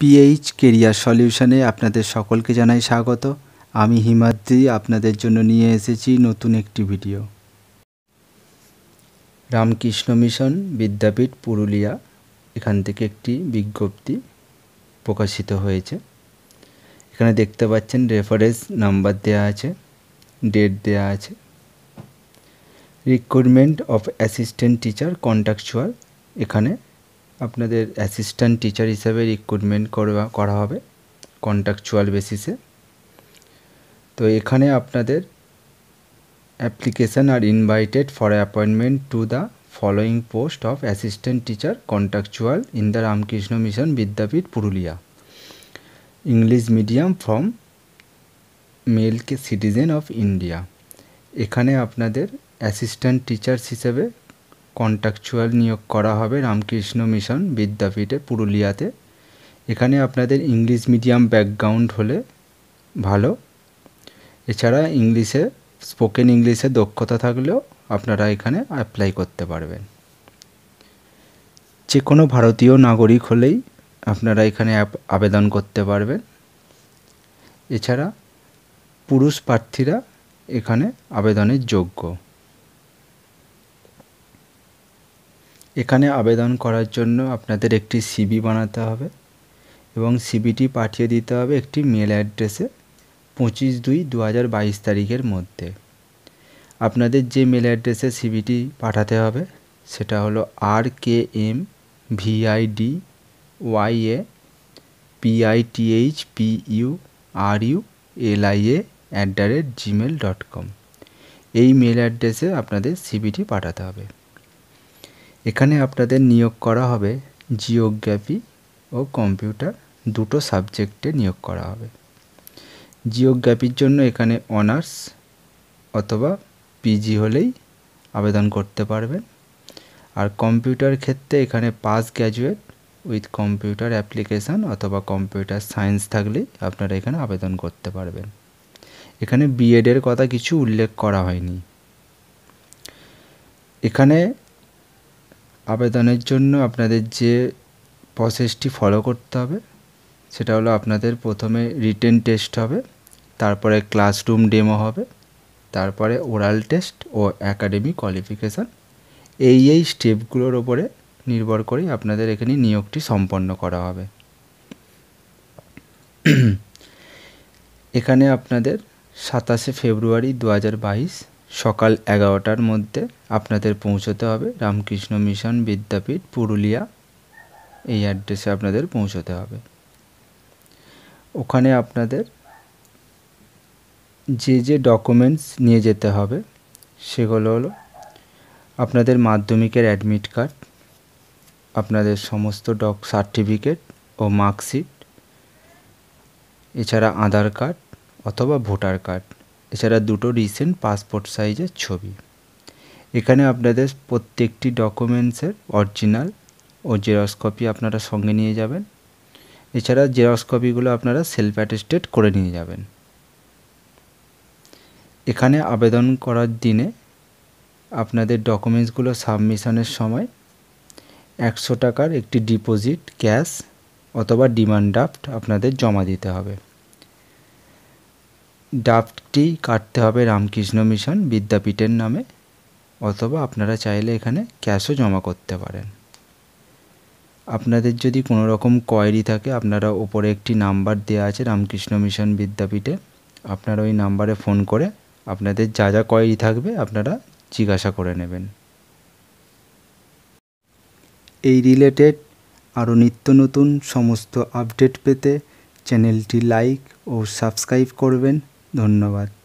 pH career সলিউশনে আপনাদের সকলকে জানাই স্বাগত আমি হিমাদ্রি আপনাদের জন্য নিয়ে এসেছি নতুন একটি ভিডিও রামকৃষ্ণ মিশন বিদ্যাপীঠ পুরুলিয়া এখান থেকে একটি বিজ্ঞপ্তি প্রকাশিত হয়েছে এখানে দেখতে পাচ্ছেন রেফারেন্স নাম্বার দেয়া আছে ডেট দেয়া আছে recruitment of assistant teacher contractual এখানে আপনাদের অ্যাসিস্ট্যান্ট টিচার হিসাবে রিক্রুটমেন্ট করা হবে কন্ট্রাকচুয়াল বেসিসে তো এখানে আপনাদের application are invited for appointment to the following post of assistant teacher contractual in the Ramakrishna Mission Vidyapith Purulia English medium from মেলকে সিটিজেন অফ ইন্ডিয়া এখানে আপনাদের অ্যাসিস্ট্যান্ট টিচার্স হিসেবে কন্ট্রাকচুয়াল নিয়োগ করা হবে রামকৃষ্ণ মিশন বিদ্যাপীঠে পুরুলিয়াতে এখানে আপনাদের ইংলিশ মিডিয়াম ব্যাকগ্রাউন্ড হলে ভালো এছাড়া ইংলিশে স্পোকেন ইংলিশে দক্ষতা থাকলেও আপনারা এখানে অ্যাপ্লাই করতে পারবেন যে কোনো ভারতীয় নাগরিক হলেই আপনারা এখানে আবেদন করতে পারবেন এছাড়া পুরুষ প্রার্থীরা এখানে আবেদনের যোগ্য এখানে আবেদন করার জন্য আপনাদের একটি সিবি বানাতে হবে এবং সিবিটি পাঠিয়ে দিতে হবে একটি মেল অ্যাড্রেসে পঁচিশ দুই দু হাজার বাইশ তারিখের মধ্যে আপনাদের যে মেল অ্যাড্রেসে সিবিটি পাঠাতে হবে সেটা হলো R K M VID Y A PITH PU R U L I A at the rate Gmail dot com এই মেল অ্যাড্রেসে আপনাদের সিবিটি পাঠাতে হবে এখানে আপনাদের নিয়োগ করা হবে জিওগ্রাফি ও কম্পিউটার দুটো সাবজেক্টে নিয়োগ করা হবে জিওগ্রাফির জন্য এখানে অনার্স অথবা পিজি হলেই আবেদন করতে পারবেন আর কম্পিউটার ক্ষেত্রে এখানে pass graduate with computer application অথবা কম্পিউটার সায়েন্স থাকলেই আপনারা এখানে আবেদন করতে পারবেন এখানে বিএডের কথা কিছু উল্লেখ করা হয়নি এখানে আবেদনের জন্য আপনাদের যে প্রসেসটি ফলো করতে হবে সেটা হলো আপনাদের প্রথমে রিটেন টেস্ট হবে তারপরে ক্লাসরুম ডেমো হবে তারপরে ওরাল টেস্ট ও অ্যাকাডেমি কোয়ালিফিকেশান এই এই স্টেপগুলোর ওপরে নির্ভর করেই আপনাদের এখানে নিয়োগটি সম্পন্ন করা হবে এখানে আপনাদের সাতাশে ফেব্রুয়ারি দু হাজার বাইশ সকাল এগারোটার মধ্যে আপনাদের পৌঁছতে হবে রামকৃষ্ণ মিশন বিদ্যাপীঠ পুরুলিয়া এই অ্যাড্রেসে আপনাদের পৌঁছতে হবে ওখানে আপনাদের যে যে ডকুমেন্টস নিয়ে যেতে হবে সেগুলো হলো আপনাদের মাধ্যমিকের অ্যাডমিট কার্ড আপনাদের সমস্ত ডক সার্টিফিকেট ও মার্কশিট এছাড়া আধার কার্ড অথবা ভোটার কার্ড এছাড়া দুটো রিসেন্ট পাসপোর্ট সাইজের ছবি এখানে আপনাদের প্রত্যেকটি ডকুমেন্টসের অরিজিনাল ও জেরক্স কপি আপনারা সঙ্গে নিয়ে যাবেন এছাড়া জেরক্স কপিগুলো আপনারা সেলফ অ্যাটেস্টেড করে নিয়ে যাবেন এখানে আবেদন করার দিনে আপনাদের ডকুমেন্টসগুলো সাবমিশনের সময় একশো টাকার একটি ডিপোজিট ক্যাশ অথবা ডিমান্ড ড্রাফট আপনাদের জমা দিতে হবে ডাফটি কাটতে হবে রামকৃষ্ণ মিশন বিদ্যাপীঠের নামে অথবা আপনারা চাইলে এখানে ক্যাশও জমা করতে পারেন আপনাদের যদি কোনো রকম কোয়ারি থাকে আপনারা ওপরে একটি নাম্বার দেওয়া আছে রামকৃষ্ণ মিশন বিদ্যাপীঠে আপনারা ওই নাম্বারে ফোন করে আপনাদের যা যা কোয়ারি থাকবে আপনারা জিজ্ঞাসা করে নেবেন এই রিলেটেড আরও নিত্য নতুন সমস্ত আপডেট পেতে চ্যানেলটি লাইক ও সাবস্ক্রাইব করবেন ধন্যবাদ